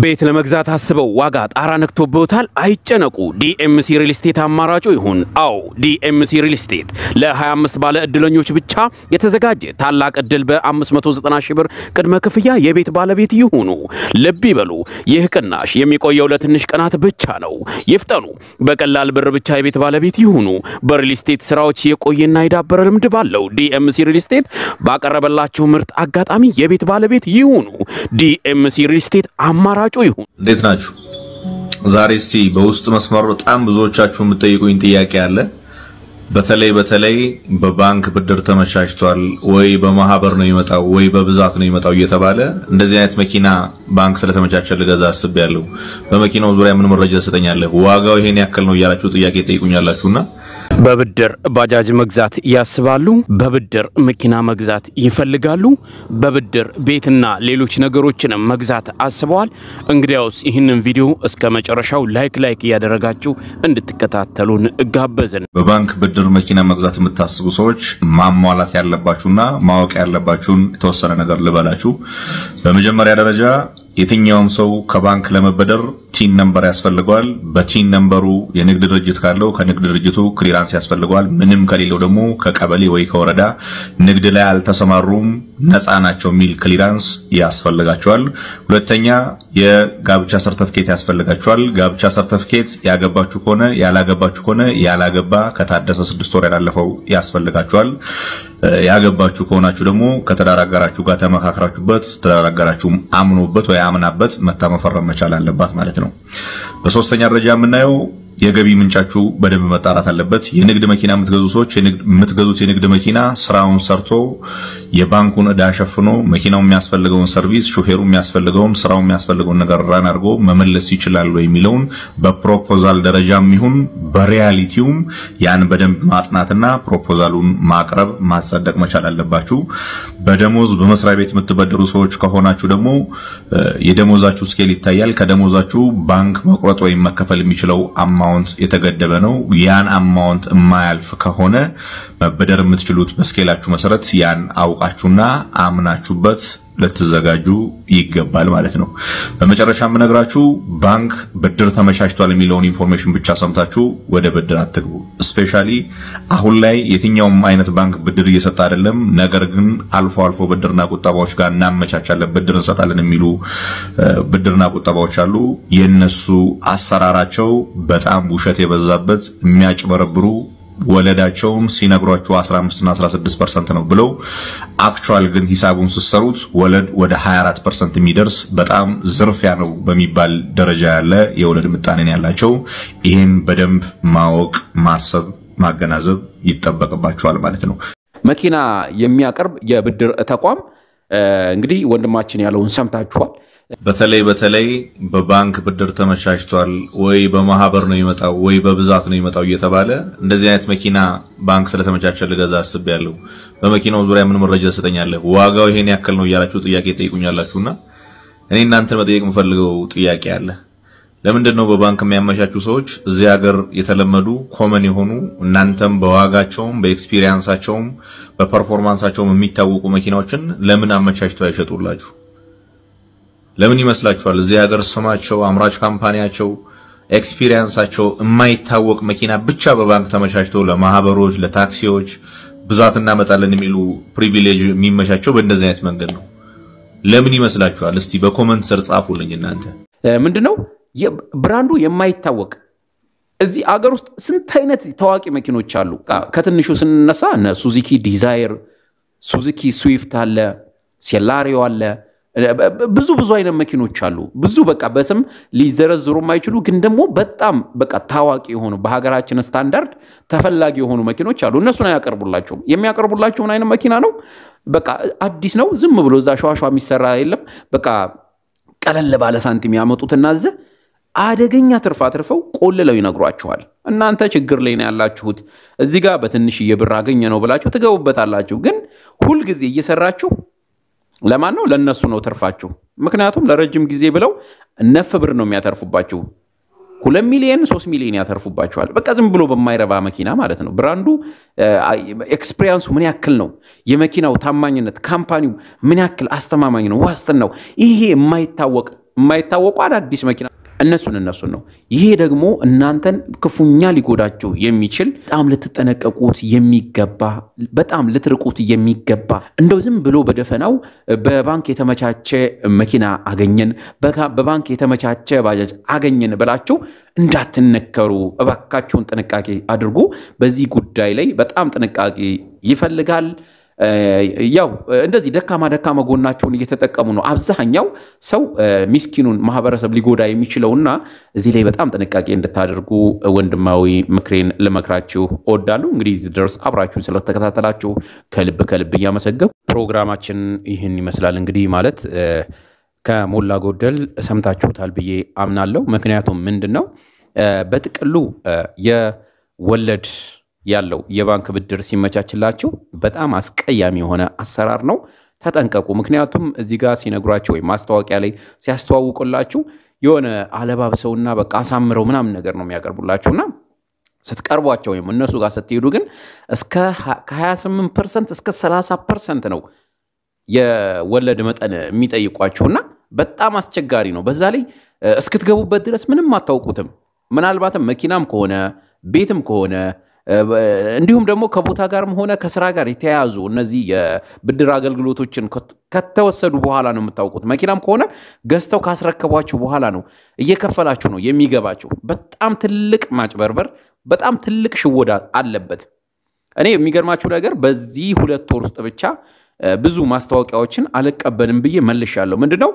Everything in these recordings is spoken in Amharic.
ቤት ለመግዛት አስበው ዋጋ ጣራ ነክቶብዎታል? አይጨነቁ። ዲኤምሲ ሪል ስቴት አማራጩ ይሁን። አዎ ዲኤምሲ ሪል ስቴት ለ25 ባለ እድለኞች ብቻ የተዘጋጀ ታላቅ እድል በ590 ሺህ ብር ቅድመ ክፍያ የቤት ባለቤት ይሁኑ። ልብ ይበሉ፣ ይህ ቅናሽ የሚቆየው ለትንሽ ቀናት ብቻ ነው። ይፍጠኑ። በቀላል ብር ብቻ የቤት ባለቤት ይሁኑ። በሪል ስቴት ስራዎች የቆየና የዳበረ ልምድ ባለው ዲኤምሲ ሪል ስቴት ባቀረበላቸው ምርጥ አጋጣሚ የቤት ባለቤት ይሁኑ። ዲኤምሲ ሪል ስቴት አማራ ተመራጩ ይሁን። እንዴት ናችሁ? ዛሬ እስቲ በውስጥ መስመር በጣም ብዙዎቻችሁ የምትጠይቁኝ ጥያቄ አለ። በተለይ በተለይ በባንክ ብድር ተመቻችቷል ወይ በማህበር ነው ይመጣው ወይ በብዛት ነው ይመጣው እየተባለ እንደዚህ አይነት መኪና ባንክ ስለተመቻቸ ልገዛ አስቤያለሁ፣ በመኪናው ዙሪያ ምን መረጃ ትሰጠኛለህ? ዋጋው ይሄን ያክል ነው እያላችሁ ጥያቄ ጠይቁኛላችሁና በብድር ባጃጅ መግዛት ያስባሉ። በብድር መኪና መግዛት ይፈልጋሉ። በብድር ቤትና ሌሎች ነገሮችንም መግዛት አስበዋል። እንግዲያውስ ይህንን ቪዲዮ እስከ መጨረሻው ላይክ ላይክ እያደረጋችሁ እንድትከታተሉን እጋበዝን። በባንክ ብድር መኪና መግዛት የምታስቡ ሰዎች ማሟላት ያለባችሁና ማወቅ ያለባችሁን የተወሰነ ነገር ልበላችሁ። በመጀመሪያ ደረጃ የትኛውም ሰው ከባንክ ለመበደር ቲን ነምበር ያስፈልገዋል። በቲን ነምበሩ የንግድ ድርጅት ካለው ከንግድ ድርጅቱ ክሊራንስ ያስፈልገዋል። ምንም ከሌለው ደግሞ ከቀበሌ ወይ ከወረዳ ንግድ ላይ አልተሰማሩም፣ ነፃ ናቸው የሚል ክሊራንስ ያስፈልጋቸዋል። ሁለተኛ የጋብቻ ሰርተፍኬት ያስፈልጋቸዋል። ጋብቻ ሰርተፍኬት ያገባችሁ ከሆነ ያላገባችሁ ከሆነ ያላገባ ከታደሰ ስድስት ወር ያላለፈው ያስፈልጋቸዋል። ያገባችሁ ከሆናችሁ ደግሞ ከትዳር አጋራችሁ ጋር ተመካክራችሁበት ትዳር አጋራችሁም አምኖበት ወይ አምናበት መታ መፈረም መቻል አለባት ማለት ነው። በሶስተኛ ደረጃ የምናየው የገቢ ምንጫችሁ በደንብ መጣራት አለበት። የንግድ መኪና የምትገዙ ሰዎች የምትገዙት የንግድ መኪና ስራውን ሰርቶ የባንኩን ዕዳ ሸፍኖ መኪናው የሚያስፈልገውን ሰርቪስ፣ ሹፌሩ የሚያስፈልገውን ስራው የሚያስፈልገውን ነገር ራን አድርጎ መመለስ ይችላል የሚለውን በፕሮፖዛል ደረጃም ይሁን በሪያሊቲውም ያን በደንብ ማጥናትና ፕሮፖዛሉን ማቅረብ ማጸደቅ መቻል አለባችሁ። በደሞዝ በመስሪያ ቤት የምትበደሩ ሰዎች ከሆናችሁ ደግሞ የደሞዛችሁ ስኬል ይታያል። ከደሞዛችሁ ባንክ መቁረጥ ወይም መከፈል የሚችለው አማውንት የተገደበ ነው። ያን አማውንት የማያልፍ ከሆነ መበደር የምትችሉት በስኬላችሁ መሰረት ያን አውቃ ታውቃችሁና አምናችሁበት ልትዘጋጁ ይገባል ማለት ነው። በመጨረሻ የምነግራችሁ ባንክ ብድር ተመቻችቷል የሚለውን ኢንፎርሜሽን ብቻ ሰምታችሁ ወደ ብድር አትግቡ። እስፔሻሊ አሁን ላይ የትኛውም አይነት ባንክ ብድር እየሰጠ አይደለም። ነገር ግን አልፎ አልፎ ብድርና ቁጠባዎች ጋር እናመቻቻለን፣ ብድር እንሰጣለን የሚሉ ብድርና ቁጠባዎች አሉ። የነሱ አሰራራቸው በጣም ውሸት የበዛበት የሚያጭበረብሩ ወለዳቸውም ሲነግሯቸው 15 እና 16 ፐርሰንት ነው ብለው አክቹዋል ግን ሂሳቡን ስሰሩት ወለድ ወደ 24 ፐርሰንት የሚደርስ በጣም ዝርፊያ ነው በሚባል ደረጃ ያለ የወለድ ምጣኔን ያላቸው። ይህም በደንብ ማወቅ፣ ማሰብ፣ ማገናዘብ ይጠበቅባቸዋል ማለት ነው። መኪና የሚያቀርብ የብድር ተቋም እንግዲህ ወንድማችን ያለውን ሰምታችኋል። በተለይ በተለይ በባንክ ብድር ተመቻችቷል ወይ በማህበር ነው ይመጣው ወይ በብዛት ነው ይመጣው እየተባለ እንደዚህ አይነት መኪና ባንክ ስለተመቻቸ ልገዛ አስቤያለሁ፣ በመኪናው ዙሪያ ምን መረጃ ትሰጠኛለህ? ዋጋው ይሄን ያክል ነው እያላችሁ ጥያቄ ጠይቁኛላችሁና እኔ እናንተን መጠየቅ የምፈልገው ጥያቄ አለ። ለምንድን ነው በባንክ የሚያመቻቹ ሰዎች እዚህ ሀገር የተለመዱ ኮመን የሆኑ እናንተም በዋጋቸውም በኤክስፒሪየንሳቸውም በፐርፎርማንሳቸውም የሚታወቁ መኪናዎችን ለምን አመቻችተው አይሸጡላችሁ? ለምን ይመስላችኋል? እዚህ ሀገር ስማቸው አምራች ካምፓኒያቸው ኤክስፒሪየንሳቸው የማይታወቅ መኪና ብቻ በባንክ ተመቻችቶ ለማህበሮች፣ ለታክሲዎች ብዛት እናመጣለን የሚሉ ፕሪቪሌጅ የሚመቻቸው በእንደዚህ አይነት መንገድ ነው። ለምን ይመስላችኋል? እስቲ በኮመንት ስር ጻፉልኝ። እናንተ ምንድነው ብራንዱ የማይታወቅ እዚህ አገር ውስጥ ስንት አይነት ታዋቂ መኪኖች አሉ። ከትንሹ ስንነሳ ሱዚኪ ዲዛይር፣ ሱዚኪ ስዊፍት አለ፣ ሴላሪዮ አለ ብዙ ብዙ አይነት መኪኖች አሉ። ብዙ በቃ በስም ሊዘረዝሩ የማይችሉ ግን ደግሞ በጣም በቃ ታዋቂ የሆኑ በሀገራችን ስታንዳርድ ተፈላጊ የሆኑ መኪኖች አሉ። እነሱን አያቀርቡላቸውም። የሚያቀርቡላቸው ምን አይነት መኪና ነው? በቃ አዲስ ነው። ዝም ብሎ እዛ ሸዋሸዋ የሚሰራ የለም። በቃ ቀለል ባለ ሳንቲም ያመጡት እናዘ አደገኛ ትርፍ አትርፈው ቆልለው ይነግሯችኋል። እናንተ ችግር ላይ ነው ያላችሁት፣ እዚህ ጋር በትንሽዬ ብር አገኘ ነው ብላችሁ ትገቡበታላችሁ። ግን ሁልጊዜ እየሰራችሁ ለማን ነው? ለእነሱ ነው ትርፋችሁ። ምክንያቱም ለረጅም ጊዜ ብለው ነፍ ብር ነው የሚያተርፉባችሁ። ሁለት ሚሊየን ሶስት ሚሊዮን ያተርፉባችኋል። በቃ ዝም ብሎ በማይረባ መኪና ማለት ነው። ብራንዱ ኤክስፒሪያንሱ ምን ያክል ነው? የመኪናው ታማኝነት፣ ካምፓኒው ምን ያክል አስተማማኝ ነው? ዋስትን ነው ይሄ የማይታወቅ የማይታወቁ አዳዲስ መኪና እነሱን እነሱን ነው። ይሄ ደግሞ እናንተን ክፉኛ ሊጎዳችሁ የሚችል በጣም ልትጠነቀቁት የሚገባ በጣም ልትርቁት የሚገባ እንደው ዝም ብሎ በደፈናው በባንክ የተመቻቸ መኪና አገኘን፣ በባንክ የተመቻቸ ባጃጅ አገኘን ብላችሁ እንዳትነከሩ እባካችሁን ጥንቃቄ አድርጉ። በዚህ ጉዳይ ላይ በጣም ጥንቃቄ ይፈልጋል። ያው እንደዚህ ደካማ ደካማ ጎናቸውን እየተጠቀሙ ነው። አብዛኛው ሰው ሚስኪኑን ማህበረሰብ ሊጎዳ የሚችለውና እዚህ ላይ በጣም ጥንቃቄ እንድታደርጉ ወንድማዊ ምክሬን ልመክራችሁ እወዳለሁ። እንግዲህ እዚህ ድረስ አብራችሁን ስለተከታተላችሁ ከልብ ከልብ እያመሰገብ ፕሮግራማችን ይህን ይመስላል። እንግዲህ ማለት ከሞላ ጎደል ሰምታችሁታል ብዬ አምናለሁ። ምክንያቱም ምንድን ነው በጥቅሉ የወለድ ያለው የባንክ ብድር ሲመቻችላችሁ በጣም አስቀያሚ የሆነ አሰራር ነው። ተጠንቀቁ። ምክንያቱም እዚህ ጋር ሲነግሯቸው ወይም ማስታወቂያ ላይ ሲያስተዋውቁላችሁ የሆነ አለባብሰውና በቃ አሳምረው ምናምን ነገር ነው የሚያቀርቡላችሁና ስትቀርቧቸው ወይም እነሱ ጋር ስትሄዱ ግን እስከ 28 ፐርሰንት እስከ 30 ፐርሰንት ነው የወለድ መጠን የሚጠይቋችሁና በጣም አስቸጋሪ ነው። በዛ ላይ እስክትገቡበት ድረስ ምንም አታውቁትም። ምናልባትም መኪናም ከሆነ ቤትም ከሆነ እንዲሁም ደግሞ ከቦታ ጋርም ሆነ ከስራ ጋር የተያያዙ እነዚህ የብድር አገልግሎቶችን ከተወሰዱ በኋላ ነው የምታውቁት። መኪናም ከሆነ ገዝተው ካስረከቧችሁ በኋላ ነው እየከፈላችሁ ነው የሚገባችሁ። በጣም ትልቅ ማጭበርበር፣ በጣም ትልቅ ሽወዳ አለበት። እኔ የሚገርማችሁ ነገር በዚህ ሁለት ወር ውስጥ ብቻ ብዙ ማስታወቂያዎችን አልቀበልም ብዬ መልሻለሁ። ምንድነው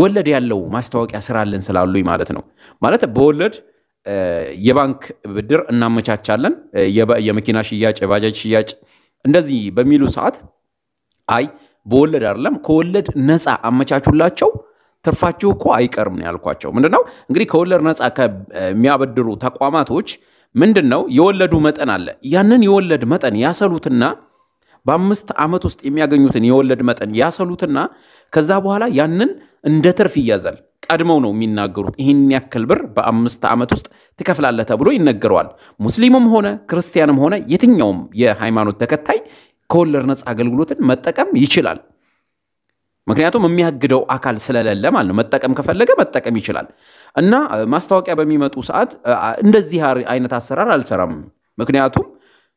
ወለድ ያለው ማስታወቂያ ስራለን ስላሉኝ ማለት ነው ማለት በወለድ የባንክ ብድር እናመቻቻለን፣ የመኪና ሽያጭ፣ የባጃጅ ሽያጭ እንደዚህ በሚሉ ሰዓት አይ በወለድ አይደለም ከወለድ ነፃ አመቻቹላቸው ትርፋችሁ እኮ አይቀርም ነው ያልኳቸው። ምንድነው እንግዲህ ከወለድ ነፃ ከሚያበድሩ ተቋማቶች ምንድን ነው የወለዱ መጠን አለ። ያንን የወለድ መጠን ያሰሉትና በአምስት ዓመት ውስጥ የሚያገኙትን የወለድ መጠን ያሰሉትና ከዛ በኋላ ያንን እንደ ትርፍ ይያዛል። ቀድመው ነው የሚናገሩት። ይህን ያክል ብር በአምስት ዓመት ውስጥ ትከፍላለህ ተብሎ ይነገረዋል። ሙስሊምም ሆነ ክርስቲያንም ሆነ የትኛውም የሃይማኖት ተከታይ ከወለድ ነፃ አገልግሎትን መጠቀም ይችላል። ምክንያቱም የሚያግደው አካል ስለሌለ ማለት ነው። መጠቀም ከፈለገ መጠቀም ይችላል። እና ማስታወቂያ በሚመጡ ሰዓት እንደዚህ አይነት አሰራር አልሰራም። ምክንያቱም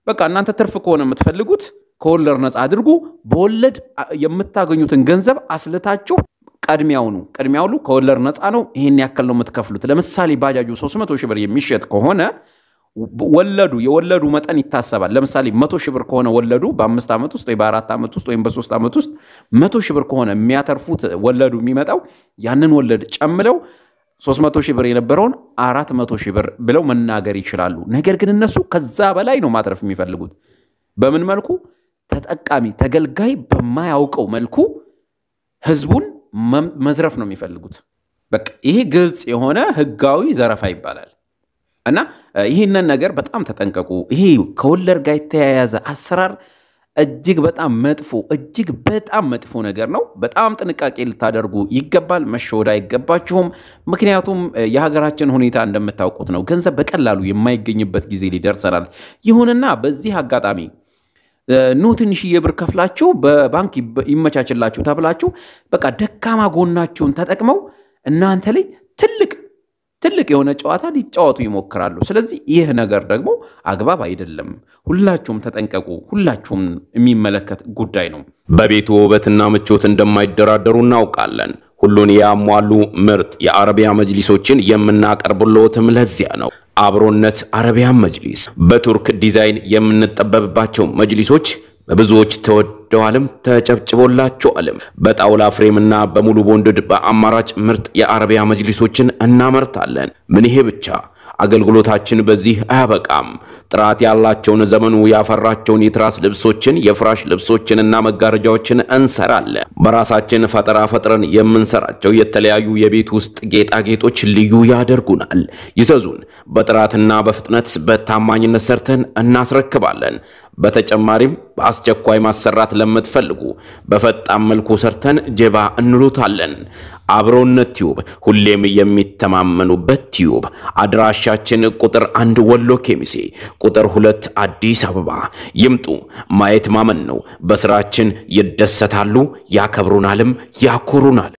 በቃ እናንተ ትርፍ ከሆነ የምትፈልጉት ከወለድ ነፃ አድርጉ። በወለድ የምታገኙትን ገንዘብ አስልታችሁ ቅድሚያውኑ ሁሉ ከወለድ ነፃ ነው። ይህን ያክል ነው የምትከፍሉት። ለምሳሌ ባጃጁ 300 ሺህ ብር የሚሸጥ ከሆነ ወለዱ የወለዱ መጠን ይታሰባል። ለምሳሌ መቶ ሺህ ብር ከሆነ ወለዱ በአምስት ዓመት ውስጥ ወይ በአራት ዓመት ውስጥ ወይም በሶስት ዓመት ውስጥ መቶ ሺህ ብር ከሆነ የሚያተርፉት ወለዱ የሚመጣው ያንን ወለድ ጨምለው 300 ሺህ ብር የነበረውን 400 ሺህ ብር ብለው መናገር ይችላሉ። ነገር ግን እነሱ ከዛ በላይ ነው ማትረፍ የሚፈልጉት። በምን መልኩ? ተጠቃሚ ተገልጋይ በማያውቀው መልኩ ህዝቡን መዝረፍ ነው የሚፈልጉት። በቃ ይሄ ግልጽ የሆነ ህጋዊ ዘረፋ ይባላል። እና ይህንን ነገር በጣም ተጠንቀቁ። ይሄ ከወለድ ጋር የተያያዘ አሰራር እጅግ በጣም መጥፎ እጅግ በጣም መጥፎ ነገር ነው። በጣም ጥንቃቄ ልታደርጉ ይገባል። መሸወድ አይገባችሁም። ምክንያቱም የሀገራችን ሁኔታ እንደምታውቁት ነው። ገንዘብ በቀላሉ የማይገኝበት ጊዜ ሊደርሰናል። ይሁንና በዚህ አጋጣሚ ኑ ትንሽዬ ብር ከፍላችሁ በባንክ ይመቻችላችሁ ተብላችሁ በቃ ደካማ ጎናችሁን ተጠቅመው እናንተ ላይ ትልቅ ትልቅ የሆነ ጨዋታ ሊጫወቱ ይሞክራሉ። ስለዚህ ይህ ነገር ደግሞ አግባብ አይደለም። ሁላችሁም ተጠንቀቁ። ሁላችሁም የሚመለከት ጉዳይ ነው። በቤቱ ውበትና ምቾት እንደማይደራደሩ እናውቃለን። ሁሉን ያሟሉ ምርጥ የአረቢያ መጅሊሶችን የምናቀርብሎትም ለዚያ ነው። አብሮነት አረቢያን መጅሊስ በቱርክ ዲዛይን የምንጠበብባቸው መጅሊሶች በብዙዎች ተወደዋልም ተጨብጭቦላቸዋልም። በጣውላ ፍሬምና በሙሉ ቦንድድ በአማራጭ ምርጥ የአረቢያ መጅሊሶችን እናመርታለን። ምን ይሄ ብቻ አገልግሎታችን በዚህ አያበቃም። ጥራት ያላቸውን ዘመኑ ያፈራቸውን የትራስ ልብሶችን፣ የፍራሽ ልብሶችንና መጋረጃዎችን እንሰራለን። በራሳችን ፈጠራ ፈጥረን የምንሰራቸው የተለያዩ የቤት ውስጥ ጌጣጌጦች ልዩ ያደርጉናል። ይዘዙን። በጥራትና በፍጥነት በታማኝነት ሰርተን እናስረክባለን። በተጨማሪም በአስቸኳይ ማሰራት ለምትፈልጉ በፈጣን መልኩ ሰርተን ጀባ እንሉታለን። አብሮነት ቲዩብ ሁሌም የሚተማመኑበት ቲዩብ። አድራሻችን ቁጥር አንድ ወሎ ኬሚሴ፣ ቁጥር ሁለት አዲስ አበባ። ይምጡ። ማየት ማመን ነው። በስራችን ይደሰታሉ፣ ያከብሩናልም ያኮሩናል።